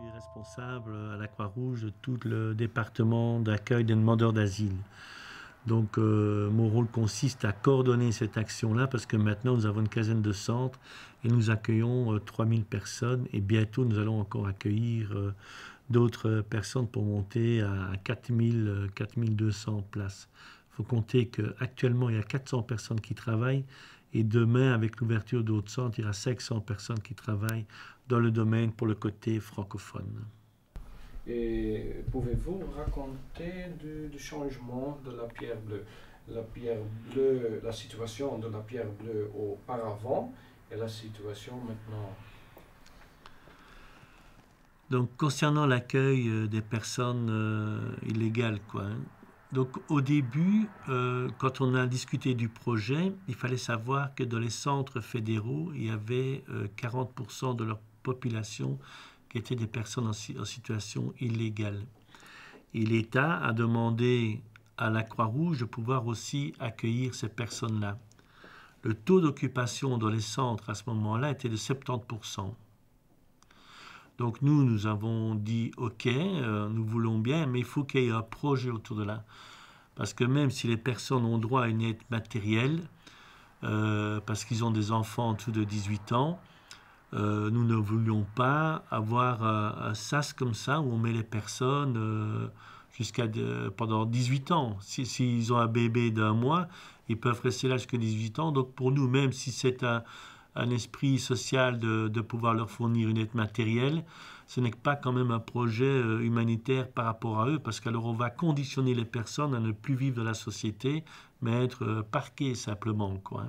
suis responsable à la Croix-Rouge de tout le département d'accueil des demandeurs d'asile. Donc euh, mon rôle consiste à coordonner cette action-là parce que maintenant nous avons une quinzaine de centres et nous accueillons 3000 euh, personnes et bientôt nous allons encore accueillir euh, d'autres personnes pour monter à 4000, 4200 places. Il faut compter qu'actuellement il y a 400 personnes qui travaillent et demain avec l'ouverture d'autres centres il y aura 500 personnes qui travaillent dans le domaine pour le côté francophone. Et pouvez-vous raconter du, changement de la pierre bleue La pierre la situation de la pierre bleue auparavant et la situation maintenant donc, concernant l'accueil euh, des personnes euh, illégales, quoi. Hein. Donc, au début, euh, quand on a discuté du projet, il fallait savoir que dans les centres fédéraux, il y avait 40% de leurs population qui étaient des personnes en, situation illégale. Et l'État a demandé à la Croix-Rouge de pouvoir aussi accueillir ces personnes-là. Le taux d'occupation dans les centres à ce moment-là était de 70%. Donc nous, nous avons dit, OK, euh, nous voulons bien, mais il faut qu'il y ait un projet autour de là. Parce que même si les personnes ont droit à une aide matérielle, euh, parce qu'ils ont des enfants en dessous de 18 ans, euh, nous ne voulions pas avoir euh, un, SAS comme ça où on met les personnes euh, jusqu'à pendant 18 ans. S'ils si, ont un bébé d'un mois, ils peuvent rester là jusqu'à 18 ans. Donc pour nous, même si c'est un, un, esprit social de, de, pouvoir leur fournir une aide matérielle, ce n'est pas quand même un projet humanitaire par rapport à eux, parce qu'alors on va conditionner les personnes à ne plus vivre dans la société, mais être parquées simplement. Quoi.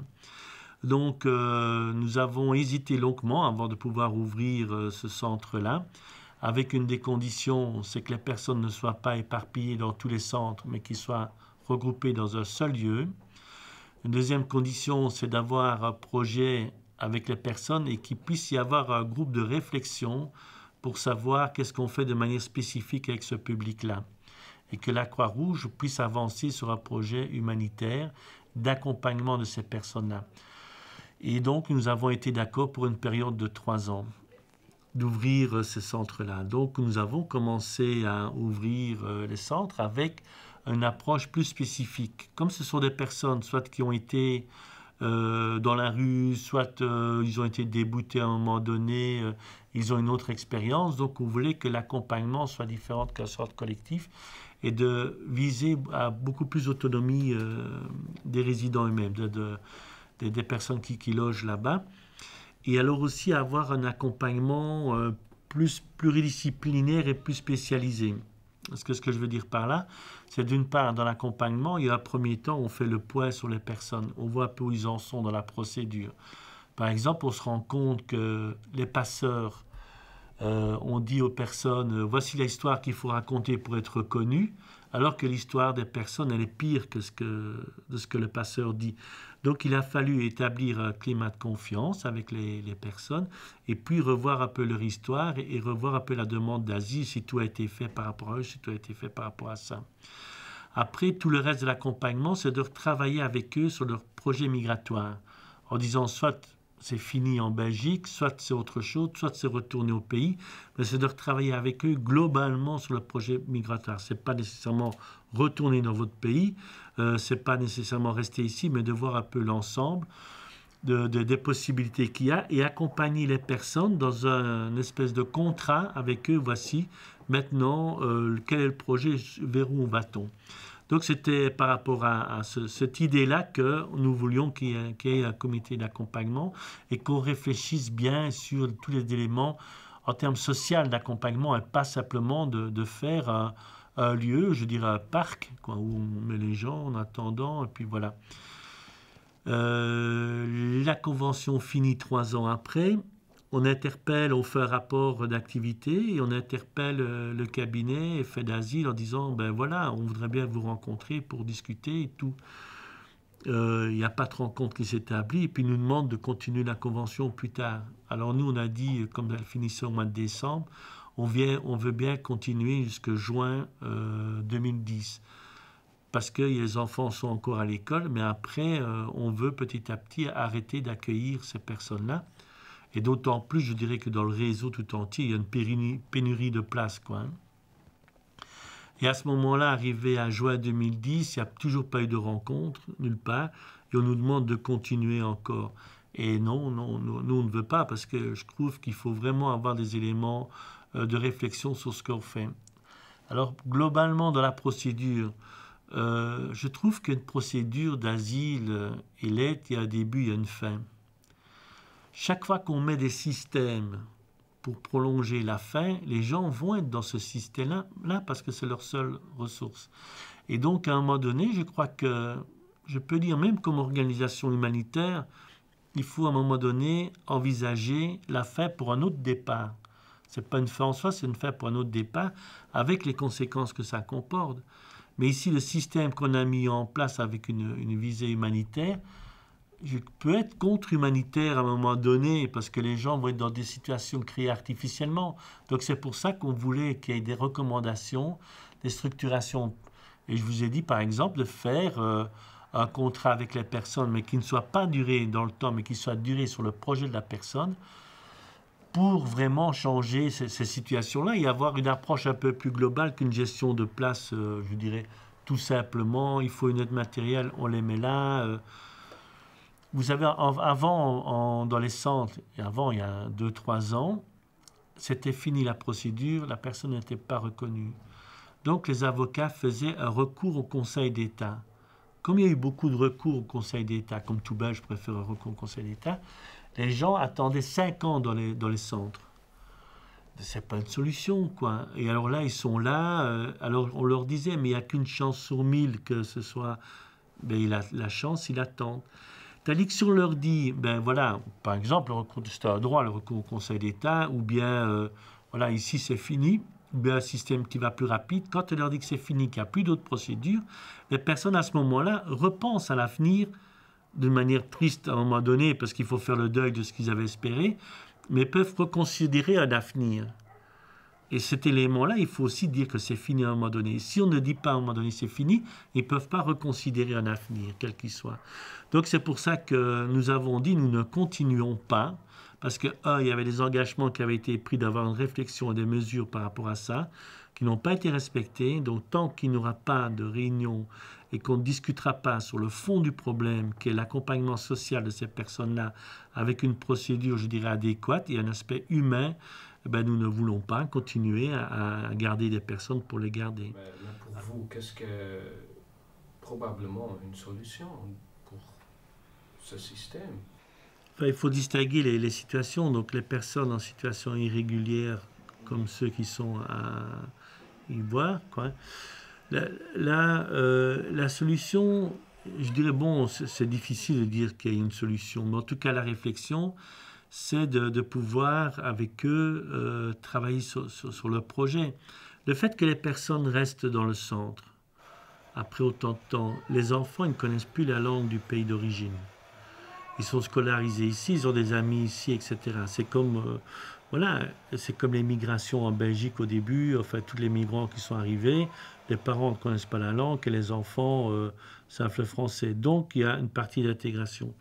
Donc, euh, nous avons hésité longuement avant de pouvoir ouvrir euh, ce centre-là, avec une des conditions, c'est que les personnes ne soient pas éparpillées dans tous les centres, mais qu'ils soient regroupées dans un seul lieu. Une deuxième condition, c'est d'avoir un projet avec les personnes et qu'il puisse y avoir un groupe de réflexion pour savoir qu'est-ce qu'on fait de manière spécifique avec ce public-là. Et que la Croix-Rouge puisse avancer sur un projet humanitaire d'accompagnement de ces personnes-là. Et donc, nous avons été d'accord pour une période de trois ans d'ouvrir euh, ces centres-là. Donc, nous avons commencé à ouvrir euh, les centres avec une approche plus spécifique. Comme ce sont des personnes, soit qui ont été euh, dans la rue, soit ils ont été déboutés à un moment donné, ils ont une autre expérience. Donc, on voulait que l'accompagnement soit différent qu'un centre collectif et de viser à beaucoup plus d'autonomie des résidents eux-mêmes, de, des, personnes qui, logent là-bas. Et alors aussi avoir un accompagnement euh, plus pluridisciplinaire et plus spécialisé. Parce que ce que je veux dire par là, c'est d'une part, dans l'accompagnement, il y a un premier temps, on fait le point sur les personnes, on voit un peu où ils en sont dans la procédure. Par exemple, on se rend compte que les passeurs, euh, ont dit aux personnes, euh, voici l'histoire qu'il faut raconter pour être connu alors que l'histoire des personnes, elle est pire que, ce que ce que le passeur dit. Donc il a fallu établir un climat de confiance avec les, personnes et puis revoir un peu leur histoire et, revoir un peu la demande d'asile, si tout a été fait par rapport à eux, si tout a été fait par rapport à ça. Après, tout le reste de l'accompagnement, c'est de travailler avec eux sur leur projet migratoire en disant soit c'est fini en Belgique, soit c'est autre chose, soit c'est retourner au pays, mais c'est de travailler avec eux globalement sur le projet migratoire. Ce n'est pas nécessairement retourner dans votre pays, euh, c'est ce n'est pas nécessairement rester ici, mais de voir un peu l'ensemble des possibilités qu'il y a et accompagner les personnes dans un, une espèce de contrat avec eux. Voici maintenant euh, quel est le projet, vers où va-t-on donc c'était par rapport à, cette idée-là que nous voulions qu'il y, ait un comité d'accompagnement et qu'on réfléchisse bien sur tous les éléments en termes social d'accompagnement et pas simplement de, faire un, lieu, je dirais un parc, où on met les gens en attendant, et puis voilà. Euh, la convention finit trois ans après on interpelle, on fait un rapport d'activité et on interpelle euh, le cabinet et fait d'asile en disant ben voilà, on voudrait bien vous rencontrer pour discuter et tout. Euh, il n'y a pas de rencontre qui s'établit et puis nous demande de continuer la convention plus tard. Alors nous, on a dit, euh, comme elle finissait au mois de décembre, on, vient, on veut bien continuer jusqu'à juin 2010 parce que les enfants sont encore à l'école, mais après, on veut petit à petit arrêter d'accueillir ces personnes-là. Et d'autant plus, je dirais que dans le réseau tout entier, il y a une pénurie de place. Quoi, hein. Et à ce moment-là, arrivé à juin 2010, il n'y a toujours pas eu de rencontre, nulle part, et on nous demande de continuer encore. Et non, non, nous, on ne veut pas, parce que je trouve qu'il faut vraiment avoir des éléments euh, de réflexion sur ce qu'on fait. Alors, globalement, dans la procédure, euh, je trouve qu'une procédure d'asile, et euh, est, il y a un début, il y a une fin chaque fois qu'on met des systèmes pour prolonger la faim, les gens vont être dans ce système-là parce que c'est leur seule ressource. Et donc, à un moment donné, je crois que, je peux dire même comme organisation humanitaire, il faut à un moment donné envisager la faim pour un autre départ. Ce n'est pas une fin en soi, c'est une fin pour un autre départ, avec les conséquences que ça comporte. Mais ici, le système qu'on a mis en place avec une visée humanitaire, je peux être contre-humanitaire à un moment donné parce que les gens vont être dans des situations créées artificiellement. Donc c'est pour ça qu'on voulait qu'il y ait des recommandations, des structurations. Et je vous ai dit par exemple de faire euh, un contrat avec les personnes, mais qui ne soit pas duré dans le temps, mais qui soit duré sur le projet de la personne pour vraiment changer ces, situations-là et avoir une approche un peu plus globale qu'une gestion de place, euh, je dirais, tout simplement, il faut une aide matérielle, on les met là. Euh, vous savez, avant, dans les centres, avant, il y a 2-3 ans, c'était fini la procédure, la personne n'était pas reconnue. Donc les avocats faisaient un recours au Conseil d'État. Comme il y a eu beaucoup de recours au Conseil d'État, comme tout je préfère un recours au Conseil d'État, les gens attendaient 5 ans dans les, dans les centres. C'est pas une solution, quoi. Et alors là, ils sont là. Euh, alors on leur disait, mais il n'y a qu'une chance sur mille que ce soit. Mais ben, il a la chance, il attend. Tandis que si on leur dit, ben voilà, par exemple, le recours de droit, le recours au Conseil d'État, ou bien, euh, voilà, ici c'est fini, ou bien un système qui va plus rapide, quand on leur dit que c'est fini, qu'il n'y a plus d'autres procédures, les ben, personnes à ce moment-là repensent à l'avenir d'une manière triste à un moment donné, parce qu'il faut faire le deuil de ce qu'ils avaient espéré, mais peuvent reconsidérer un avenir. Et cet élément-là, il faut aussi dire que c'est fini à un moment donné. Si on ne dit pas à un moment donné c'est fini, ils ne peuvent pas reconsidérer un avenir, quel qu'il soit. Donc c'est pour ça que nous avons dit nous ne continuons pas, parce que, un, il y avait des engagements qui avaient été pris d'avoir une réflexion et des mesures par rapport à ça, qui n'ont pas été respectés. Donc tant qu'il n'y aura pas de réunion et qu'on ne discutera pas sur le fond du problème, qui est l'accompagnement social de ces personnes-là, avec une procédure, je dirais, adéquate et un aspect humain, eh ben, nous ne voulons pas continuer à, garder des personnes pour les garder. pour vous, qu'est-ce que probablement une solution pour ce système Il faut distinguer les, situations. Donc les personnes en situation irrégulière, comme ceux qui sont à Ivoire, quoi. Là, euh, la solution, je dirais, bon, c'est difficile de dire qu'il y a une solution, mais en tout cas, la réflexion, c'est de, pouvoir avec eux euh, travailler sur, sur, leur projet. Le fait que les personnes restent dans le centre, après autant de temps, les enfants ne connaissent plus la langue du pays d'origine. Ils sont scolarisés ici, ils ont des amis ici, etc. C'est comme, euh, voilà, c'est comme les migrations en Belgique au début, enfin tous les migrants qui sont arrivés, les parents ne connaissent pas la langue et les enfants, euh, savent le français. Donc il y a une partie d'intégration.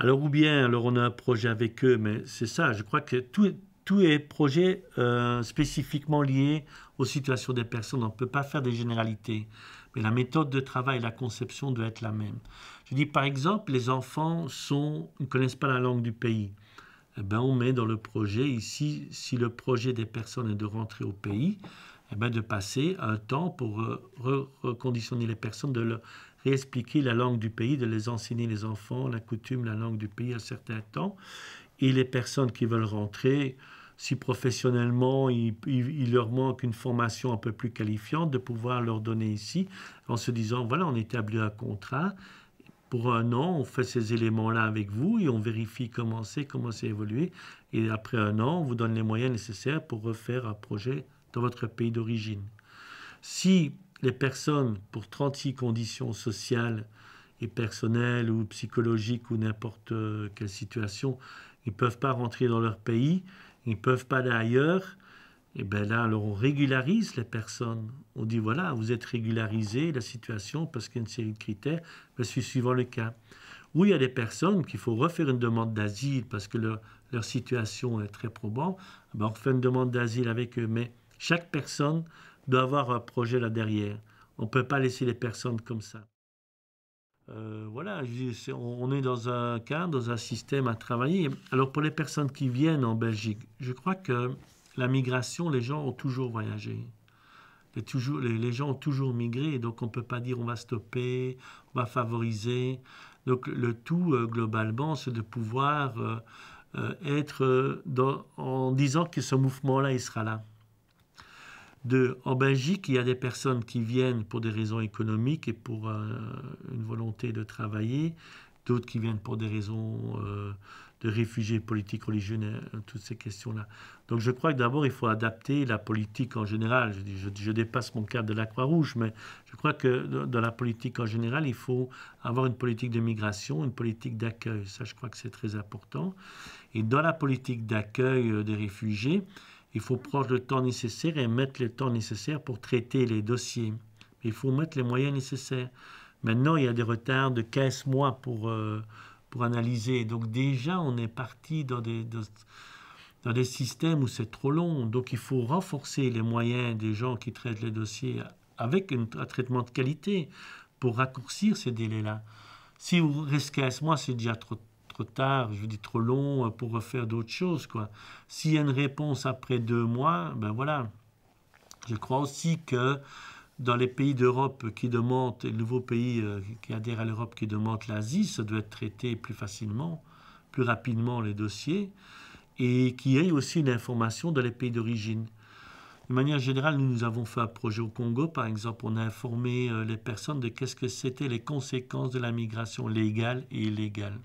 Alors ou bien, alors on a un projet avec eux, mais c'est ça, je crois que tout, tout est projet euh, spécifiquement lié aux situations des personnes. On ne peut pas faire des généralités, mais la méthode de travail, la conception doit être la même. Je dis par exemple, les enfants sont, ne connaissent pas la langue du pays. Eh bien, on met dans le projet ici, si le projet des personnes est de rentrer au pays, eh bien, de passer un temps pour euh, reconditionner les personnes, de leur réexpliquer la langue du pays, de les enseigner les enfants, la coutume, la langue du pays à certains temps. Et les personnes qui veulent rentrer, si professionnellement il, leur manque une formation un peu plus qualifiante, de pouvoir leur donner ici en se disant voilà, on établit un contrat. Pour un an, on fait ces éléments-là avec vous et on vérifie comment c'est, comment c'est évolué. Et après un an, on vous donne les moyens nécessaires pour refaire un projet dans votre pays d'origine. Si les personnes pour 36 conditions sociales et personnelles ou psychologiques ou n'importe euh, quelle situation, ils ne peuvent pas rentrer dans leur pays, ils ne peuvent pas aller ailleurs, et eh bien là, alors on régularise les personnes. On dit voilà, vous êtes régularisé, la situation, parce qu'il y a une série de critères, je suis suivant le cas. Ou il y a des personnes qu'il faut refaire une demande d'asile parce que leur, situation est très probante, ah ben, on fait une demande d'asile avec eux, mais chaque personne doit avoir un projet là derrière. On ne peut pas laisser les personnes comme ça. Euh, voilà, on est dans un cadre, dans un système à travailler. Alors pour les personnes qui viennent en Belgique, je crois que la migration, les gens ont toujours voyagé. Les, toujours, les, gens ont toujours migré, donc on ne peut pas dire on va stopper, on va favoriser. Donc le tout, euh, globalement, c'est de pouvoir euh, être en disant que ce mouvement-là, il sera là en Belgique, il y a des personnes qui viennent pour des raisons économiques et pour euh, une volonté de travailler, d'autres qui viennent pour des raisons euh, de réfugiés politiques, religieux, toutes ces questions-là. Donc je crois que d'abord, il faut adapter la politique en général. Je, je dépasse mon cadre de la Croix-Rouge, mais je crois que dans la politique en général, il faut avoir une politique de migration, une politique d'accueil. Ça, je crois que c'est très important. Et dans la politique d'accueil euh, des réfugiés, il faut prendre le temps nécessaire et mettre le temps nécessaire pour traiter les dossiers. Il faut mettre les moyens nécessaires. Maintenant, il y a des retards de 15 mois pour, euh, pour analyser. Donc déjà, on est parti dans des, dans, des systèmes où c'est trop long. Donc il faut renforcer les moyens des gens qui traitent les dossiers avec un traitement de qualité pour raccourcir ces délais-là. Si vous restez 15 mois, c'est déjà trop, trop tard, je vous dis trop long euh, pour refaire d'autres choses. Quoi. S'il y a une réponse après deux mois, ben voilà. Je crois aussi que dans les pays d'Europe qui demandent, les nouveaux pays euh, qui adhèrent à l'Europe qui demandent l'Asie, ça doit être traité plus facilement, plus rapidement les dossiers, et qu'il y ait aussi une information dans les pays d'origine. De manière générale, nous, nous avons fait un projet au Congo, par exemple, on a informé euh, les personnes de qu'est-ce que c'était les conséquences de la migration légale et illégale.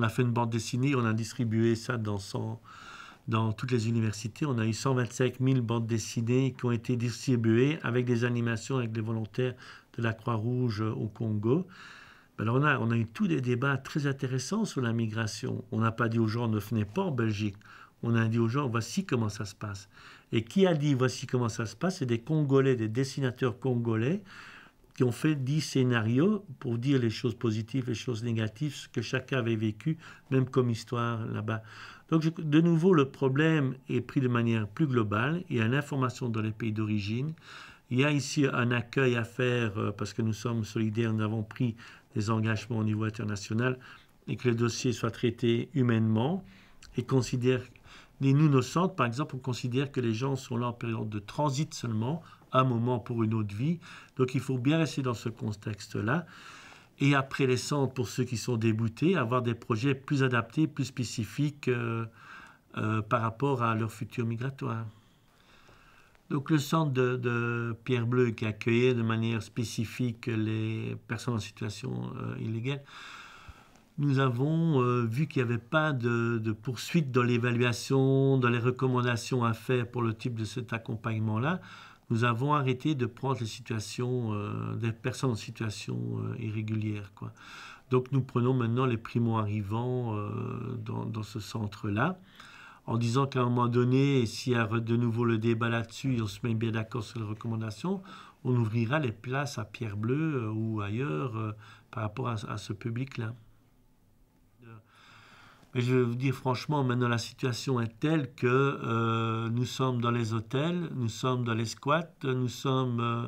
On a fait une bande dessinée, on a distribué ça dans, toutes les universités. On a eu 125 000 bandes dessinées qui ont été distribuées avec des animations avec des volontaires de la Croix-Rouge au Congo. Ben on a, on a eu tous des débats très intéressants sur la migration. On n'a pas dit aux gens ne venez pas en Belgique. On a dit aux gens voici comment ça se passe. Et qui a dit voici comment ça se passe C'est des Congolais, des dessinateurs congolais qui ont fait dix scénarios pour dire les choses positives, les choses négatives, ce que chacun avait vécu, même comme histoire là-bas. Donc, de nouveau, le problème est pris de manière plus globale. Il y a l'information dans les pays d'origine. Il y a ici un accueil à faire euh, parce que nous sommes solidaires, nous avons pris des engagements au niveau international et que le dossier soit traité humainement et considère les nous, nos centres, par exemple, on considère que les gens sont là en période de transit seulement, un moment pour une autre vie. Donc il faut bien rester dans ce contexte-là. Et après les centres, pour ceux qui sont déboutés, avoir des projets plus adaptés, plus spécifiques euh, euh, par rapport à leur futur migratoire. Donc le centre de, Pierre Bleu qui accueillait de manière spécifique les personnes en situation euh, illégale, nous avons vu qu'il n'y avait pas de, de poursuite dans l'évaluation, dans les recommandations à faire pour le type de cet accompagnement-là nous avons arrêté de prendre les situations euh, des personnes en situation euh, irrégulière. Quoi. Donc nous prenons maintenant les primo-arrivants euh, dans, ce centre-là, en disant qu'à un moment donné, s'il y a de nouveau le débat là-dessus, on se met bien d'accord sur les recommandations, on ouvrira les places à Pierre Bleu ou ailleurs par rapport à ce public-là. Mais je vais vous dire franchement, maintenant la situation est telle que euh, nous sommes dans les hôtels, nous sommes dans les squats, nous sommes euh,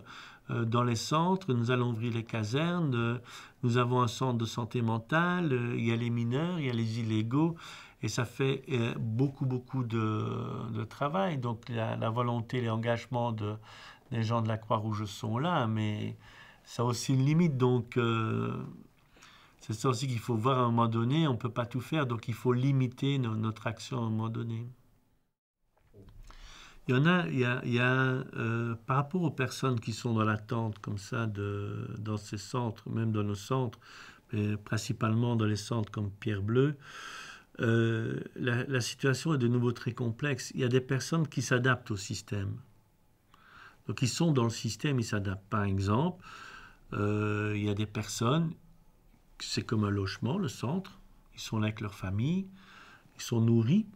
euh, dans les centres, nous allons ouvrir les casernes, nous avons un centre de santé mentale, il y a les mineurs, il y a les illégaux, et ça fait beaucoup, beaucoup de, travail. Donc la, volonté, les engagements de, des gens de la Croix-Rouge sont là, mais ça a aussi une limite. Donc c'est ça aussi qu'il faut voir à un moment donné, on ne peut pas tout faire, donc il faut limiter notre action à un moment donné. Il y en a, il y a, euh, par rapport aux personnes qui sont dans l'attente comme ça, de, dans ces centres, même dans nos centres, mais principalement dans les centres comme Pierre Bleu, euh, la, situation est de nouveau très complexe. Il y a des personnes qui s'adaptent au système. Donc ils sont dans le système, ils s'adaptent. Par exemple, euh, il y a des personnes c'est comme un logement, le centre. Ils sont là avec leur famille, ils sont nourris,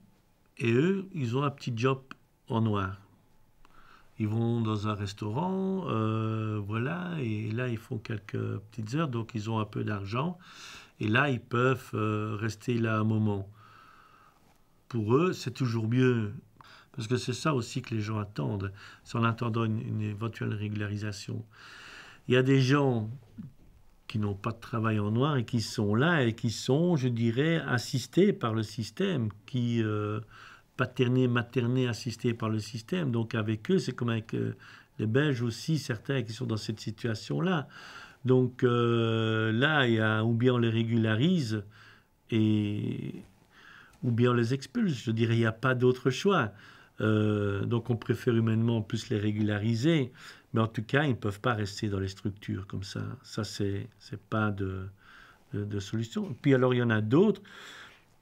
et eux, ils ont un petit job en noir. Ils vont dans un restaurant, euh, voilà, et là, ils font quelques petites heures, donc ils ont un peu d'argent, et là, ils peuvent euh, rester là un moment. Pour eux, c'est toujours mieux parce que c'est ça aussi que les gens attendent, en attendant une, éventuelle régularisation. Il y a des gens qui n'ont pas de travail en noir et qui sont là et qui sont, je dirais, assistés par le système, qui euh, paternés, maternés, assistés par le système. Donc avec eux, c'est comme avec euh, les Belges aussi, certains qui sont dans cette situation-là. Donc euh, là, il y a, ou bien on les régularise et ou bien on les expulse. Je dirais, il n'y a pas d'autre choix. Euh, donc on préfère humainement plus les régulariser, mais en tout cas, ils ne peuvent pas rester dans les structures comme ça. Ça, c'est n'est pas de, solution. Puis alors, il y en a d'autres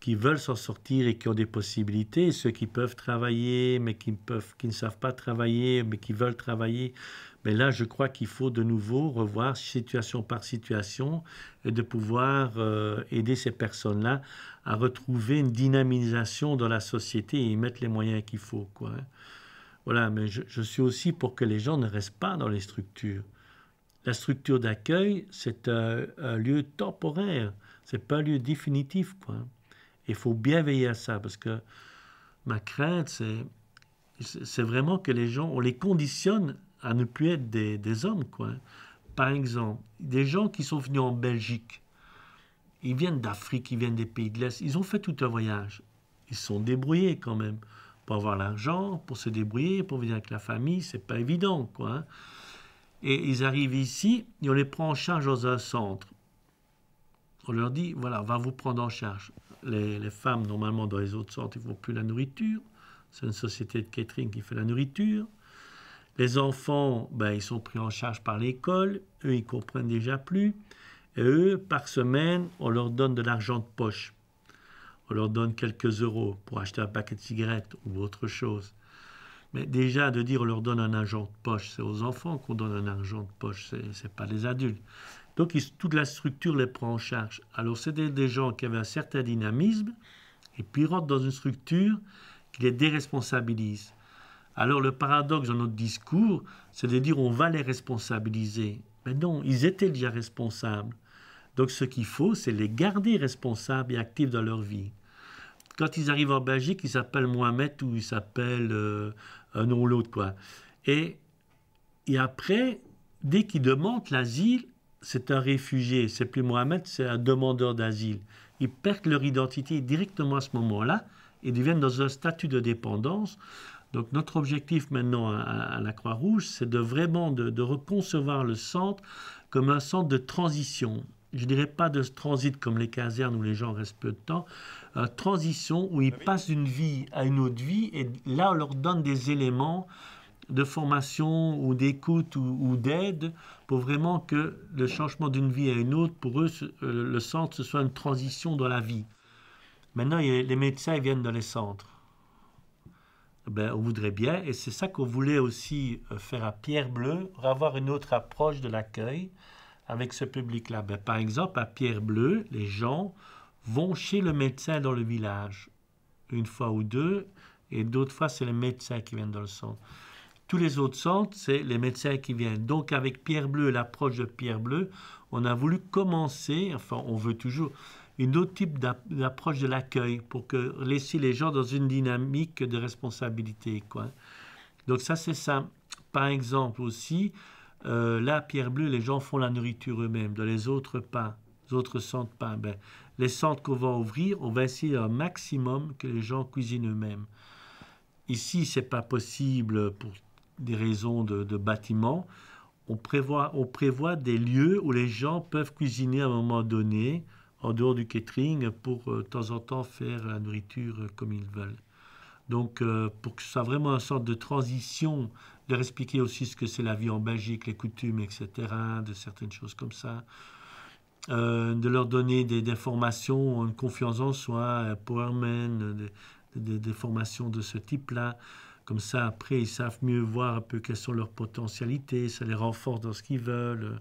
qui veulent s'en sortir et qui ont des possibilités, ceux qui peuvent travailler, mais qui, peuvent, qui ne savent pas travailler, mais qui veulent travailler mais là, je crois qu'il faut de nouveau revoir situation par situation et de pouvoir euh, aider ces personnes-là à retrouver une dynamisation dans la société et y mettre les moyens qu'il faut. Quoi. Hein. Voilà, mais je, suis aussi pour que les gens ne restent pas dans les structures. La structure d'accueil, c'est un, lieu temporaire, c'est pas un lieu définitif. Hein. Il faut bien veiller à ça parce que ma crainte, c'est, c'est vraiment que les gens, on les conditionne à ne plus être des, hommes. Quoi. Par exemple, des gens qui sont venus en Belgique, ils viennent d'Afrique, ils viennent des pays de l'Est, ils ont fait tout un voyage. Ils se sont débrouillés quand même pour avoir l'argent, pour se débrouiller, pour venir avec la famille, c'est pas évident. quoi. Hein. Et ils arrivent ici et on les prend en charge dans un centre. On leur dit, voilà, va vous prendre en charge. Les, les, femmes, normalement, dans les autres centres, ils ne font plus la nourriture. C'est une société de catering qui fait la nourriture. Les enfants, ben, ils sont pris en charge par l'école, eux, ils comprennent déjà plus. Et eux, par semaine, on leur donne de l'argent de poche. On leur donne quelques euros pour acheter un paquet de cigarettes ou autre chose. Mais déjà, de dire on leur donne un argent de poche, c'est aux enfants qu'on donne un argent de poche, ce n'est pas les adultes. Donc, toute la structure les prend en charge. Alors, c'était des gens qui avaient un certain dynamisme, et puis rentrent dans une structure qui les déresponsabilise. Alors le paradoxe dans notre discours, c'est de dire on va les responsabiliser. Mais non, ils étaient déjà responsables. Donc ce qu'il faut, c'est les garder responsables et actifs dans leur vie. Quand ils arrivent en Belgique, ils s'appellent Mohamed ou ils s'appellent euh, un nom ou l'autre. quoi. Et, et après, dès qu'ils demandent l'asile, c'est un réfugié, c'est plus Mohamed, c'est un demandeur d'asile. Ils perdent leur identité directement à ce moment-là et deviennent dans un statut de dépendance donc notre objectif maintenant à, la Croix-Rouge, c'est de vraiment de, reconcevoir le centre comme un centre de transition je ne dirais pas de transit comme les casernes où les gens restent peu de temps, euh, transition où ils passent d'une vie à une autre vie et là on leur donne des éléments de formation ou d'écoute ou, d'aide pour vraiment que le changement d'une vie à une autre, pour eux, euh, le centre, ce soit une transition dans la vie. Maintenant, les médecins viennent dans les centres. Ben, on voudrait bien, et c'est ça qu'on voulait aussi euh, faire à Pierre Bleu, avoir une autre approche de l'accueil avec ce public-là. Ben, par exemple, à Pierre Bleu, les gens vont chez le médecin dans le village, une fois ou deux, et d'autres fois, c'est les médecins qui viennent dans le centre. Tous les autres centres, c'est les médecins qui viennent. Donc, avec Pierre Bleu, l'approche de Pierre Bleu, on a voulu commencer, enfin, on veut toujours, une autre type d'approche de l'accueil pour que laisser les gens dans une dynamique de responsabilité. Quoi. Donc ça, c'est ça. Par exemple aussi, euh, là, Pierre Bleue, les gens font la nourriture eux-mêmes, dans les autres pas, les autres centres pas. Ben, les centres qu'on va ouvrir, on va essayer un maximum que les gens cuisinent eux-mêmes. Ici, c'est pas possible pour des raisons de, de bâtiment. On prévoit, on prévoit des lieux où les gens peuvent cuisiner à un moment donné en dehors du catering pour euh, de temps en temps faire la nourriture euh, comme ils veulent. Donc, euh, pour que ce soit vraiment un sorte de transition, leur expliquer aussi ce que c'est la vie en Belgique, les coutumes, etc., de certaines choses comme ça. de leur donner des, informations formations, une confiance en soi, Powerman, des, des, des formations de ce type-là. Comme ça, après, ils savent mieux voir un peu quelles sont leurs potentialités, ça les renforce dans ce qu'ils veulent.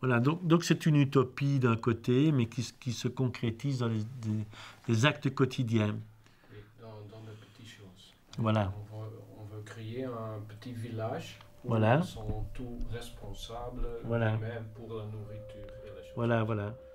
Voilà, donc, c'est une utopie d'un côté, mais qui, se concrétise dans les, des, actes quotidiens. dans, dans petites choses. Voilà. On veut, créer un petit village où voilà. ils sont tous responsables, même pour la nourriture et la Voilà, voilà.